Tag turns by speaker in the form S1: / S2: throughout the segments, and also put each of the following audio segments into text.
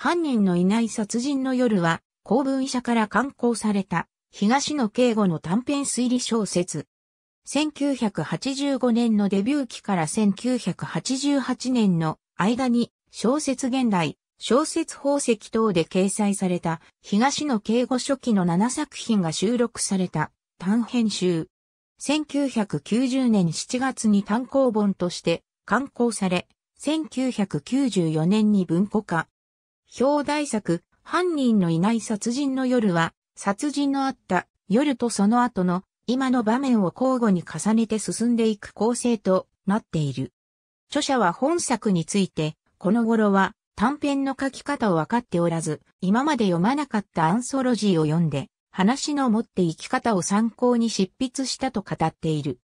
S1: 犯人のいない殺人の夜は、公文社から刊行された、東野敬吾の短編推理小説。1985年のデビュー期から1988年の間に、小説現代、小説宝石等で掲載された、東野敬吾初期の7作品が収録された、短編集。1990年7月に単行本として刊行され、1994年に文庫化、表題作、犯人のいない殺人の夜は、殺人のあった夜とその後の今の場面を交互に重ねて進んでいく構成となっている。著者は本作について、この頃は短編の書き方をわかっておらず、今まで読まなかったアンソロジーを読んで、話の持って生き方を参考に執筆したと語っている。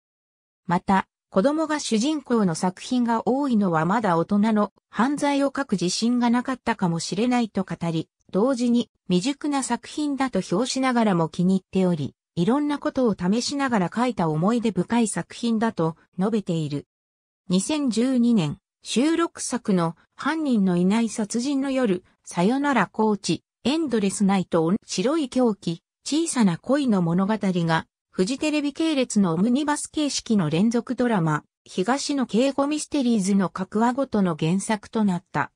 S1: また、子供が主人公の作品が多いのはまだ大人の犯罪を書く自信がなかったかもしれないと語り、同時に未熟な作品だと評しながらも気に入っており、いろんなことを試しながら書いた思い出深い作品だと述べている。2012年、収録作の犯人のいない殺人の夜、さよならコーチ、エンドレスナイト白い狂気、小さな恋の物語がフジテレビ系列のオムニバス形式の連続ドラマ、東の敬語ミステリーズの各話ごとの原作となった。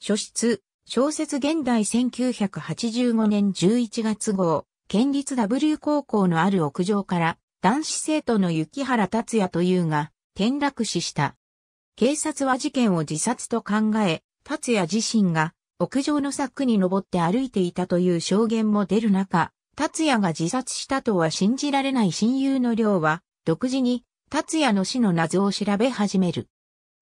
S1: 書室、小説現代1985年11月号、県立 W 高校のある屋上から、男子生徒の雪原達也というが、転落死した。警察は事件を自殺と考え、達也自身が、屋上の柵に登って歩いていたという証言も出る中、達也が自殺したとは信じられない親友の亮は、独自に、達也の死の謎を調べ始める。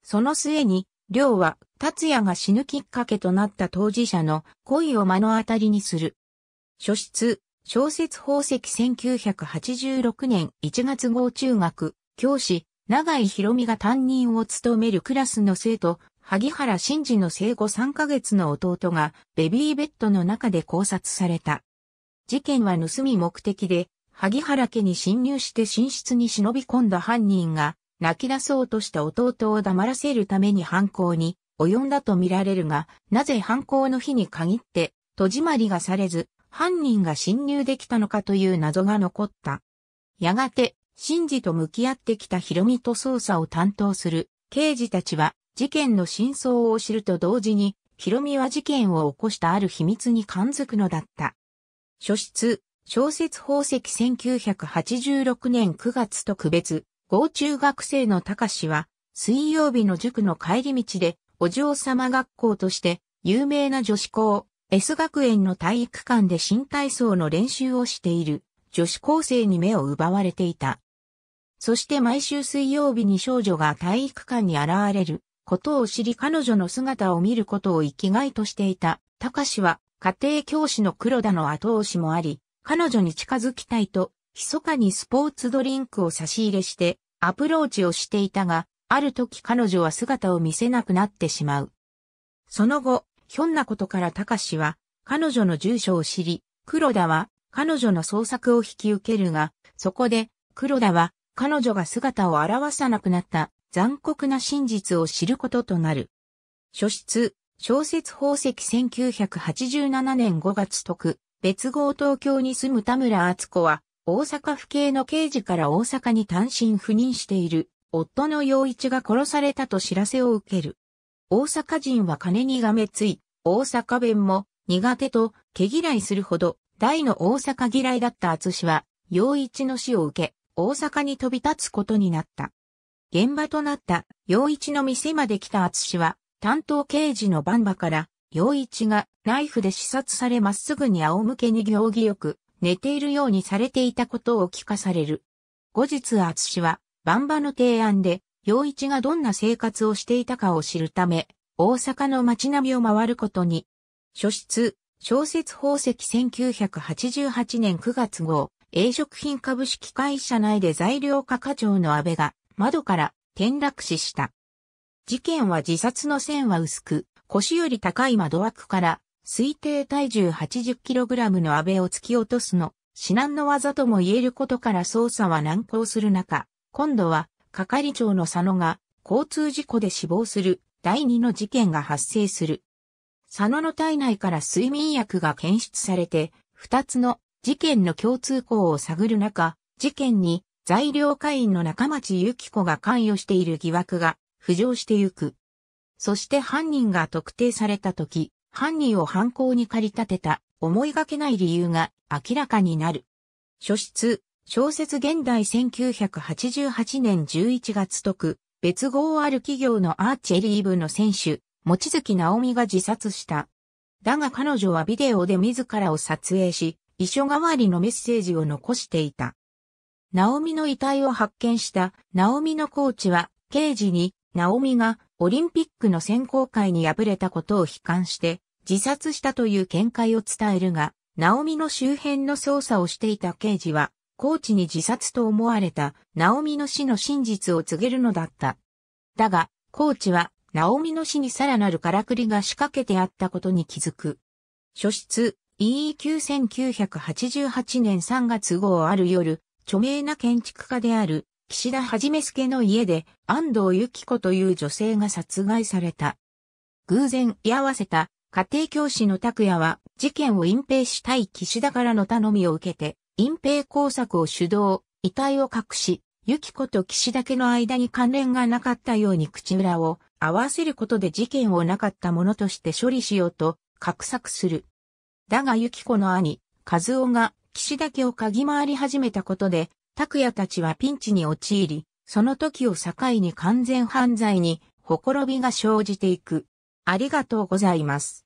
S1: その末に、亮は、達也が死ぬきっかけとなった当事者の恋を目の当たりにする。書室、小説宝石1986年1月号中学、教師、長井博美が担任を務めるクラスの生徒、萩原慎嗣の生後3ヶ月の弟がベビーベッドの中で考察された。事件は盗み目的で、萩原家に侵入して寝室に忍び込んだ犯人が、泣き出そうとした弟を黙らせるために犯行に及んだとみられるが、なぜ犯行の日に限って、戸締まりがされず、犯人が侵入できたのかという謎が残った。やがて、真治と向き合ってきたヒロミと捜査を担当する刑事たちは、事件の真相を知ると同時に、ヒロミは事件を起こしたある秘密に感づくのだった。書室、小説宝石1986年9月特別、号中学生の高志は、水曜日の塾の帰り道で、お嬢様学校として、有名な女子校、S 学園の体育館で新体操の練習をしている、女子高生に目を奪われていた。そして毎週水曜日に少女が体育館に現れることを知り彼女の姿を見ることを生きがいとしていた。高志は家庭教師の黒田の後押しもあり、彼女に近づきたいと、密かにスポーツドリンクを差し入れしてアプローチをしていたが、ある時彼女は姿を見せなくなってしまう。その後、ひょんなことから高志は彼女の住所を知り、黒田は彼女の捜索を引き受けるが、そこで黒田は彼女が姿を現さなくなった残酷な真実を知ることとなる。初出、小説宝石1987年5月特、別号東京に住む田村敦子は、大阪府警の刑事から大阪に単身赴任している、夫の陽一が殺されたと知らせを受ける。大阪人は金にがめつい、大阪弁も苦手と毛嫌いするほど、大の大阪嫌いだった厚は、陽一の死を受け、大阪に飛び立つことになった。現場となった陽一の店まで来た厚は、担当刑事のバンバから、陽一がナイフで刺殺されまっすぐに仰向けに行儀よく寝ているようにされていたことを聞かされる。後日厚は、バンバの提案で、陽一がどんな生活をしていたかを知るため、大阪の街並みを回ることに。初出、小説宝石1988年9月号、栄食品株式会社内で材料課課長の安倍が、窓から転落死した。事件は自殺の線は薄く、腰より高い窓枠から、推定体重 80kg の安倍を突き落とすの、至難の技とも言えることから捜査は難航する中、今度は、係長の佐野が、交通事故で死亡する、第二の事件が発生する。佐野の体内から睡眠薬が検出されて、二つの事件の共通項を探る中、事件に、材料会員の中町幸子が関与している疑惑が浮上してゆく。そして犯人が特定された時、犯人を犯行に駆り立てた思いがけない理由が明らかになる。書室、小説現代1988年11月特、別号ある企業のアーチェリー部の選手、望月直美が自殺した。だが彼女はビデオで自らを撮影し、遺書代わりのメッセージを残していた。直美の遺体を発見した直美のコーチは刑事にナオミがオリンピックの選考会に敗れたことを悲観して自殺したという見解を伝えるが、ナオミの周辺の捜査をしていた刑事は、コーチに自殺と思われたナオミの死の真実を告げるのだった。だが、コーチはナオミの死にさらなるからくりが仕掛けてあったことに気づく。書室 EEQ1988 年3月号ある夜、著名な建築家である岸田はじめけの家で安藤由紀子という女性が殺害された。偶然居合わせた家庭教師の拓也は事件を隠蔽したい岸田からの頼みを受けて隠蔽工作を主導、遺体を隠し、由紀子と岸田家の間に関連がなかったように口裏を合わせることで事件をなかったものとして処理しようと画策する。だが由紀子の兄、和夫が岸田家を嗅ぎ回り始めたことで拓也たちはピンチに陥り、その時を境に完全犯罪に、ほころびが生じていく。ありがとうございます。